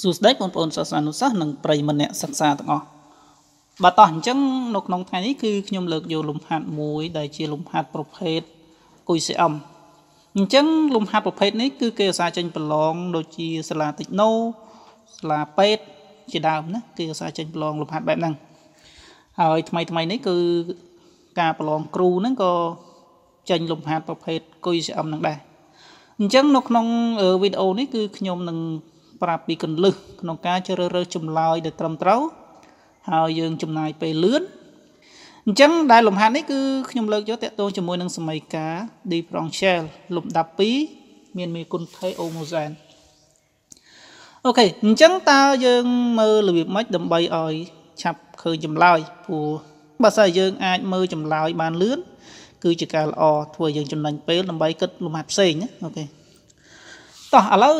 សួស្តីបងប្អូនសាសនានុសិស្សនិងប្រិយមិត្តអ្នកសិក្សាទាំងអស់បាទតោះអញ្ចឹងនៅក្នុងថ្ងៃនេះគឺខ្ញុំលើកយកលំហាត់មួយដែលជាលំហាត់ប្រភេទគុយសៀអឹមអញ្ចឹងលំហាត់ប្រភេទនេះគឺគេអាសាចេញប្រឡងដូចជាសាលាតិចណូសាលាពេទ្យជាដើមណាគេអាសាចេញប្រឡងលំហាត់បែបហ្នឹងហើយថ្មីថ្មីនេះគឺការប្រឡងគ្រូហ្នឹងក៏ចេញលំហាត់ប្រភេទគុយសៀអឹមហ្នឹងដែរអញ្ចឹងនៅក្នុងវីដេអូនេះគឺខ្ញុំនឹងប្រាប់ពីកន្លឹះក្នុងការជ្រើសរើសចម្លើយដែលត្រឹមត្រូវហើយយើងចំណាយពេលលឿនអញ្ចឹងដែលលំហាត់នេះគឺខ្ញុំលើកយកតកតងជាមួយនឹងសមីការ differential លំដាប់2មានមេគុណថេអូម៉ូសែនអូខេអញ្ចឹងតើយើងមើលរបៀបម៉េចដើម្បីឲ្យ ឆាប់ឃើញចម្លើយព្រោះបើសិនយើង អាចមើលចម្លើយ បានលឿនគឺជាការល្អធ្វើយើងចំណេញពេលដើម្បីគិតលំហាត់ផ្សេងណាអូខេតោះឥឡូវ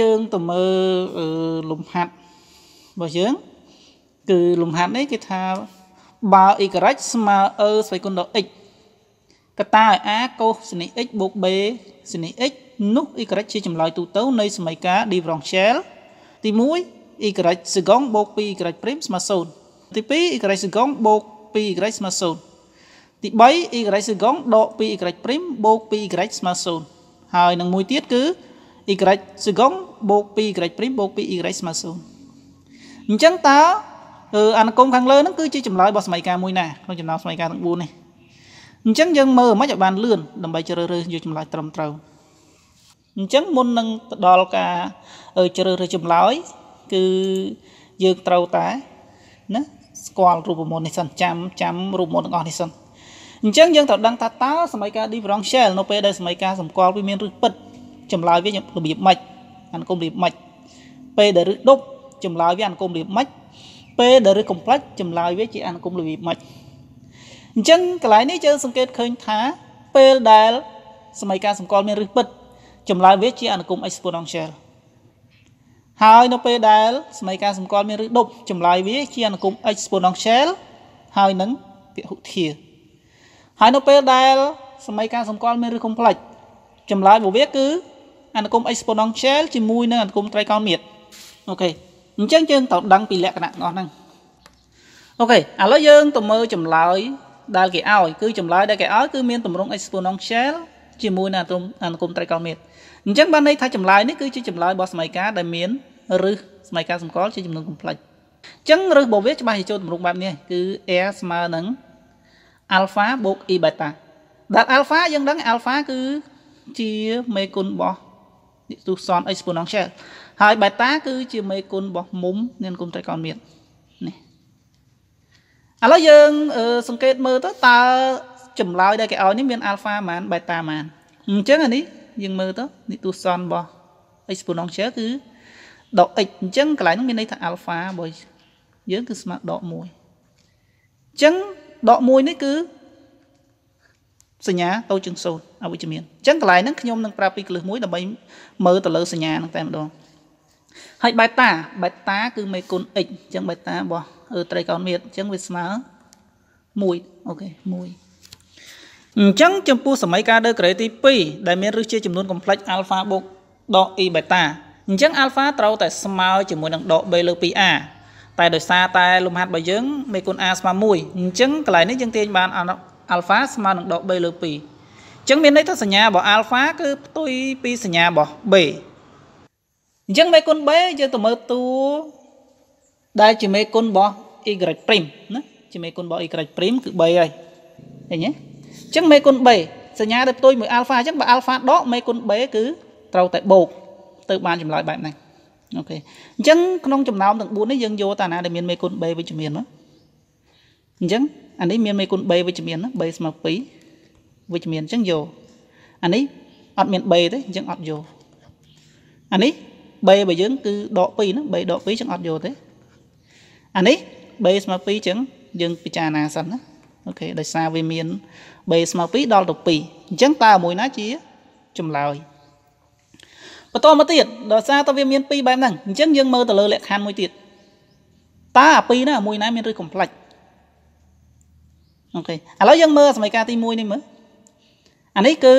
យើងទៅមើលលំហាត់របស់យើង គឺលំហាត់នេះគេថាបើ y ស្មើ e ស្វ័យគុណដល់ x កតាឲ្យ a កុសសនី x បូក b សនី x នោះ y ជាចម្លើយទូទៅនៃសមីការ differential ទី1 y សេកុងបូក 2y ព្រីមស្មើ0ទី2 y សេកុងបូក 2y ស្មើ0ទី3 y សេកុងដក 2y ព្រីមបូក 2y ស្មើ0ហើយនឹងមួយទៀតគឺ y សកុងបូក 2y ព្រីមបូក 2y ស្មើ0អញ្ចឹងតើអានុគមខាងលើហ្នឹងគឺជាចម្លើយរបស់សមីការមួយណាក្នុងចំណោមសមីការទាំង4នេះអញ្ចឹងយើងមើលមិនឲ្យបានលឿនដើម្បីជ្រើសរើសយកចម្លើយត្រឹមត្រូវអញ្ចឹងមុននឹងទៅដល់ការជ្រើសរើសចម្លើយគឺយើងត្រូវតែណាស្គាល់រូបមន្តនេះសិនចាំចាំរូបមន្តទាំងអស់នេះសិនអញ្ចឹងយើងត្រូវដឹងថាតើសម័យកាល differential នៅពេលដែលសម័យកាលសម្គាល់វាមានឬពិតចម្លើយវារបៀបម៉េចអានគុំរបៀបម៉េចពេលដែលឬដប់ចម្លើយវាអានគុំរបៀបម៉េចពេលដែលឬ complex ចម្លើយវាជាអានគុំរបៀបម៉េចអញ្ចឹងកន្លែងនេះយើងសង្កេតឃើញថាពេលដែលសម័យការសម្គាល់មានឬពិតចម្លើយវាជាអានគុំ exponential ហើយនៅពេលដែលសម័យការសម្គាល់មានឬដប់ចម្លើយវាជាអានគុំ exponential ហើយនឹងពហុធាហើយនៅពេលដែលសម័យការសម្គាល់មានឬ complex ចម្លើយរបស់វាគឺអនុគម exponential ជាមួយនឹងអនុគមត្រីកោណមាត្រអូខេអញ្ចឹងយើងត្រូវដឹងពីលក្ខណៈរបស់ហ្នឹងអូខេឥឡូវយើងទៅមើលចម្លើយដែលគេឲ្យគឺចម្លើយដែលគេឲ្យគឺមានទម្រង់ exponential ជាមួយនឹងអនុគមត្រីកោណមាត្រអញ្ចឹងបានន័យថាចម្លើយនេះគឺជាចម្លើយរបស់សមីការដែលមានរឹសសមីការសម្គាល់ជាចំនួនកំ plex អញ្ចឹងរឹសរបស់វាច្បាស់ជាចូលទម្រង់បែបនេះគឺ r ស្មើនឹង alpha បូក e beta ដែល alpha យើងដឹង alpha គឺជាមេគុណរបស់និទុសនអីស្ពូនអងឆែហើយបេតាគឺជាមេគុណរបស់ មុំនានគុំត្រីកោណមាននេះឥឡូវយើងសង្កេតមើលទៅតើចម្លើយដែលគេឲ្យនេះមានអាល់ហ្វាប៉ុន្មានបេតាប៉ុន្មានអញ្ចឹងអានេះយើងមើលទៅនិទុសនរបស់អីស្ពូនអងឆែគឺដក x អញ្ចឹងកន្លែងនោះមានន័យថា alpha របស់យើង គឺស្មើដក1អញ្ចឹងដក1នេះគឺសញ្ញាតូចជាងសូន្យអវិជ្ជមានអញ្ចឹងកន្លែងហ្នឹងខ្ញុំនឹងប្រាប់ពីកលឹះមួយដើម្បីមើលទៅលើសញ្ញាហ្នឹងតែម្ដងហើយបេតាបេតា គឺមេគុណ x អញ្ចឹងបេតារបស់ត្រីកោណមាត្រអញ្ចឹងវាស្មើ1អូខេ1អញ្ចឹងចំពោះសម័យការដឺក្រេទី2ដែលមានរឹសជាចំនួនកំ plext អាល់ហ្វាបូកដក e បេតាអញ្ចឹងអាល់ហ្វាត្រូវតែស្មើជាមួយនឹងដក b លើ 2a តែដោយសារតែលំហាត់របស់យើងមេគុណ a ស្មើ1អញ្ចឹងកន្លែងនេះយើងទាញបានអាល់ហ្វាស្មើនឹងដក3លើ2អញ្ចឹងមានន័យថាសញ្ញារបស់អាល់ហ្វាគឺផ្ទុយពីសញ្ញារបស់ B អញ្ចឹងមេគុណ B យើងទៅមើលតួដែលជាមេគុណរបស់ y' ណាជាមេគុណរបស់ y' គឺ3ហើយឃើញទេអញ្ចឹងមេគុណ B សញ្ញាដែលផ្ទុយមួយ alpha អញ្ចឹងបើ alpha ដកមេគុណ B គឺត្រូវតែបូកទៅបានចម្លើយបែបហ្នឹងអូខេអញ្ចឹងក្នុងចំណោមទាំង4នេះយើងយកតាណាដែលមានមេគុណ B វិជ្ជមានមកអញ្ចឹងអានេះមានមេគុណ3វិជ្ជមានណា3ស្មើ2វិជ្ជមានអញ្ចឹងយកអានេះអត់មាន3ទេអញ្ចឹងអត់យកអានេះ3របស់យើងគឺដក2ណា3ដក2អញ្ចឹងអត់យកទេអានេះ3ស្មើ2អញ្ចឹងយើងពិចារណាសិនណាអូខេដោយសារវាមាន3ស្មើ2ដល់ទៅ2អញ្ចឹងតើមួយណាជាចម្លើយបន្តមកទៀតដោយសារតើវាមាន2បែបហ្នឹងអញ្ចឹងយើងមើលទៅលើលក្ខខណ្ឌមួយទៀតតើអា2ណាមួយណាមានឬ complex អូខេឥឡូវយើងមើលសមីការទី1នេះមើលអានេះគឺ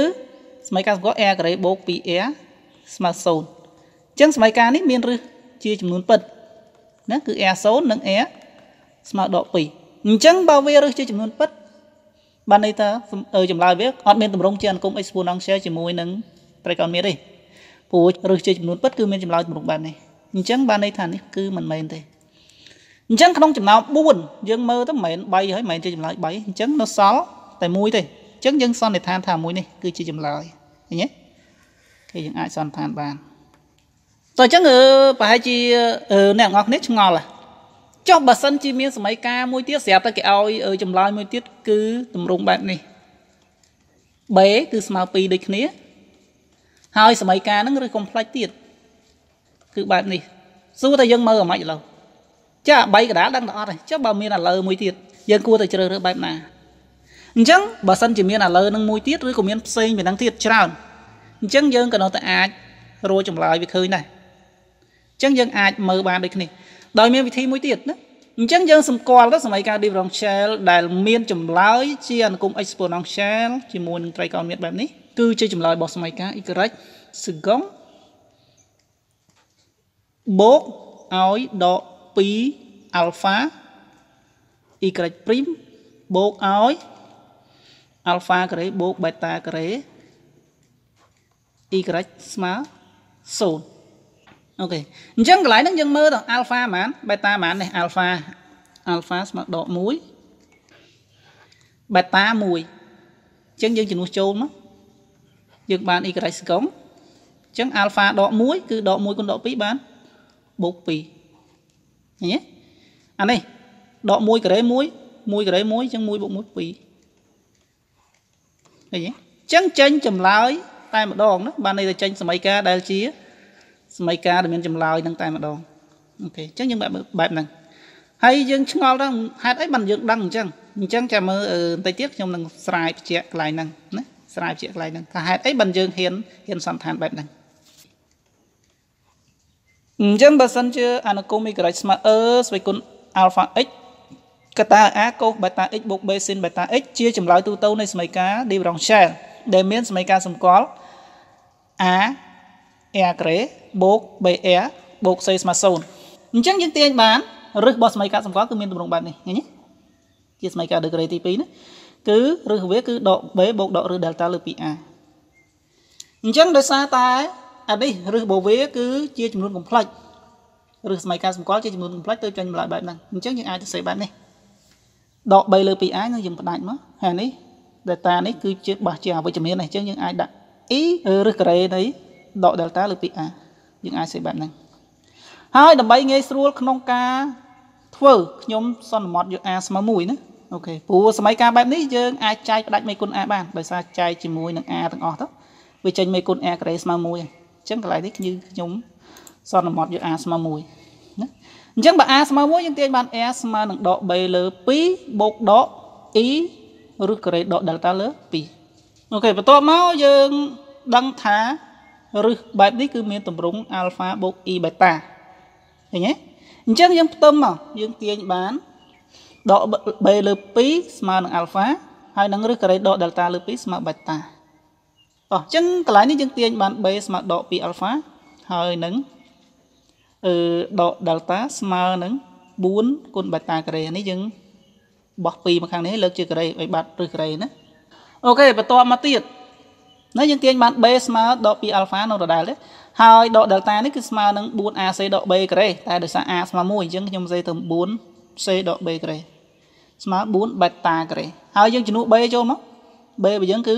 សមីការសង្កត់ air ការ៉េបូក 2air ស្មើ0អញ្ចឹងសមីការនេះមានឫសជាចំនួនពិតណាគឺ air 0និង air ស្មើដក2អញ្ចឹងបើវាឫសជាចំនួនពិតបានន័យថាចម្លើយវាអត់មានតម្រង់ជាអនុគម x 4 non share ជាមួយនឹងត្រីកោណមាសទេព្រោះឫសជាចំនួនពិតគឺមានចម្លើយតម្រង់បែបនេះអញ្ចឹងបានន័យថានេះគឺមិនមែនទេអញ្ចឹងក្នុងចំណោម4យើងមើលទៅមិនមែន3ហើយមិនមែនជាចម្លើយ3អញ្ចឹងនៅសល់តែមួយទេអញ្ចឹងយើងសន្និដ្ឋានថាមួយនេះគឺជាចម្លើយឃើញទេគេយើងអាចសន្និដ្ឋានបានតោះអញ្ចឹងប្រហែលជាអ្នកទាំងអស់គ្នាឆ្ងល់ចុះបើសិនជាមានសម័យកាលមួយទៀតស្រាប់តែគេឲ្យចម្លើយមួយទៀតគឺទម្រង់បែបនេះ B គឺស្មើ2ដូចគ្នាហើយសម័យកាលហ្នឹងឬកុំផ្លាច់ទៀតគឺបែបនេះសួរតែយើងមើលអាម៉េចឥឡូវចាបីកដាលដឹងតែអត់ទេចុះបើមានឥឡូវមួយទៀតយើងគួរតែជ្រើសរើសបែបណាអញ្ចឹងបើសិនជាមានឥឡូវនឹងមួយទៀតឬក៏មានផ្សេងពីនឹងទៀតច្រើនអញ្ចឹងយើងក៏នៅតែអាចរួចចម្លើយវាឃើញដែរអញ្ចឹងយើងអាចមើលបានដូចនេះដោយមានវិធីមួយទៀតណាអញ្ចឹងយើងសម្គាល់ទៅសម័យកាល differential ដែលមានចម្លើយជាអនុគម exponential ជាមួយនឹងត្រីកោណមាត្របែបនេះគឺជាចម្លើយរបស់សម័យកាល y សង្កងបូកឲ្យដក2 alpha y ព្រីមបូកឲ្យ alpha ការ៉េបូក beta ការ៉េ y ស្មើ0អូខេអញ្ចឹងកន្លែងហ្នឹងយើងមើលទាំង alpha ហ្មង beta ហ្មងនេះ alpha alpha ស្មើដក1 beta 1អញ្ចឹងយើងជំនួសចូលមកយើងបាន y ស្គងអញ្ចឹង alpha ដក1គឺដក1គុណដក2បានបូក2ឃើញទេអានេះដក1ការ៉េ1 1ការ៉េ1អញ្ចឹង1បូក1 2ឃើញទេអញ្ចឹងចេញចម្លើយតែម្ដងណាបានន័យថាចេញសមីការដែលជាសមីការដែលមានចម្លើយនឹងតែម្ដងអូខេអញ្ចឹងយើងបែបបែបហ្នឹងហើយយើងឆ្ងល់ដល់ហេតុអីបានយើងដឹងអញ្ចឹងអញ្ចឹងចាំមើលបន្តិចទៀតខ្ញុំនឹងស្រាយបញ្ជាក់កន្លែងហ្នឹងណាស្រាយបញ្ជាក់កន្លែងហ្នឹងថាហេតុអីបានយើងហ៊ានហ៊ានសន្តានបែបហ្នឹងអញ្ចឹងបើសិនជាអនុគមមីក្រិចស្មើអឺស្វ័យគុណ alpha x កតា a cos beta x បូក b sin beta x ជាចម្លើយទូទៅនៃសមីការ differential ដែលមានសមីការសម្គាល់ a a ក្រេបូក b a បូក c ស្មើ0អញ្ចឹងយើងទាញបានរឹសរបស់សមីការសម្គាល់គឺមានទម្រង់បែបនេះឃើញទេជាសមីការ degree ទី2ណាគឺរឹសវាគឺដក b បូកដករឹស delta លើ 2a អញ្ចឹងដោយសារតែហេតុនេះឬបូវេគឺជាចំនួនកំ pl ិចឬសម័យការសម្គាល់ជាចំនួនកំ pl ិចទៅចាញ់ម្លាយបែបហ្នឹងអញ្ចឹងយើងអាចទៅសេបែបនេះដក3លើ 2i នឹងយើងផ្ដាច់មកហេតុនេះ delta នេះគឺជាបោះជាអវិជ្ជមានអញ្ចឹងយើងអាចដាក់ e ឬ gray នៃដក delta លើ 2a យើងអាចសេបែបហ្នឹងហើយដើម្បីងាយស្រួលក្នុងការធ្វើខ្ញុំសន្មត់យក a ស្មើ1ណាអូខេព្រោះសម័យកាលបែបនេះយើងអាចចែកផ្ដាច់មេគុណ a បានដោយសារចែកជាមួយនឹង a ទាំងអស់ទៅវាចេញមេគុណ a ក្រេស្មើ1ហើយអញ្ចឹងកន្លែងនេះគឺខ្ញុំសន្មត់យក r ស្មើ1ណាអញ្ចឹងបើ r ស្មើ1យើងទាញបាន r ស្មើនឹងដក b លើ2បូកដក e ឬក៏រេដក delta លើ2អូខេបន្ទាប់មកយើងដឹងថាឬបែបនេះគឺមានតម្រង់ alpha បូក e beta ឃើញទេអញ្ចឹងយើងផ្ទឹមមកយើងទាញបានដក b លើ2ស្មើនឹង alpha ហើយនឹងឬក៏រេដក delta លើ2ស្មើ beta អស់អញ្ចឹងកន្លែងនេះយើងទាញបាន b ស្មើដក 2α ហើយនឹងអឺដក delta ស្មើនឹង4គុណ beta ការ៉េនេះយើងបោះ2មកខាងនេះលើកជាការ៉េឲ្យបាត់ឬការ៉េណាអូខេបន្តមកទៀតណាយើងទាញបាន b ស្មើដក 2α នៅដដែលទេហើយដក delta នេះគឺស្មើនឹង 4ac ដក b ការ៉េតែដោយសារ a ស្មើ1អញ្ចឹងខ្ញុំសេទៅ 4c ដក b ការ៉េស្មើ4 beta ការ៉េហើយយើងជំនួស b ចូលមក b របស់យើងគឺ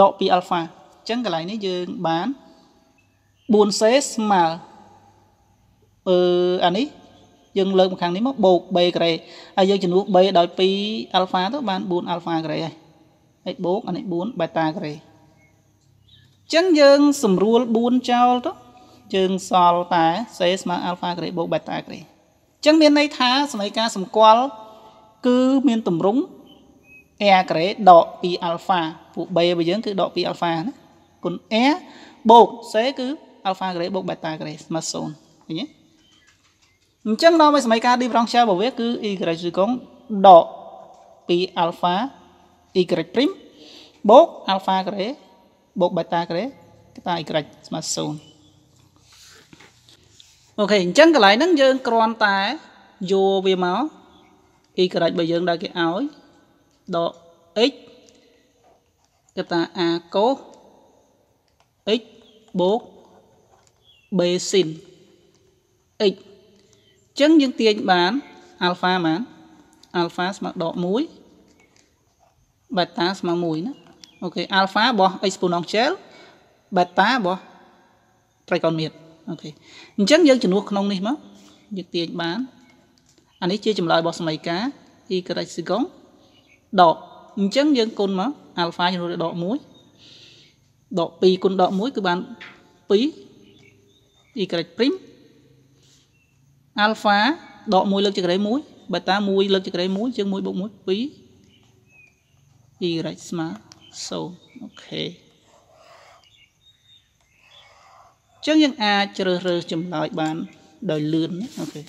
ដកពី alpha អញ្ចឹងកន្លែងនេះយើងបាន 4c ស្មើអឺអានេះយើងលើកមកខាងនេះមកបូក b ការ៉េហើយយើងជំនួស b ដោយ2 alpha ទៅបាន4 alpha ការ៉េហើយហើយបូកអានេះ4 beta ការ៉េអញ្ចឹងយើងសម្រួល4ចោលទៅយើងសល់តែ c ស្មើ alpha ការ៉េបូក beta ការ៉េអញ្ចឹងមានន័យថាសមីការសម្គាល់ គឺមានតម្រង់ a ការ៉េដក2 alpha រូ B របស់យើងគឺដកពី alpha ណាគុណ A បូក C គឺ alpha grade បូក beta grade ស្មើ0ឃើញទេអញ្ចឹងដល់មកសម័យការ differential របស់វាគឺ y គឺកងដកពី alpha y' បូក alpha grade បូក beta grade កតា y ស្មើ0អូខេអញ្ចឹងកន្លែងហ្នឹងយើងគ្រាន់តែយកវាមក y របស់យើងដែលគេឲ្យដក x គេថា a cos x បូក b sin x ចឹងយើងទាញបាន alpha បាន alpha ស្មើដក1 beta ស្មើ1ណាអូខេ alpha របស់ exponential beta របស់ trigonometry អូខេអញ្ចឹងយើងជំនួសក្នុងនេះមកយើងទាញបានអានេះជា ចម្លើយរបស់សមីការ y ដកអញ្ចឹងយើងគុណមក alpha ចំនួនដក1ដក2គុណដក1គឺបាន2 y prime alpha ដក1លើកចង្រៃ1 beta 1លើកចង្រៃ1ជាង1បូក1 2 y ស្មើ0អូខេអញ្ចឹងយើងអាចជ្រើសរើសចម្លើយបានដោយលឿនអូខេ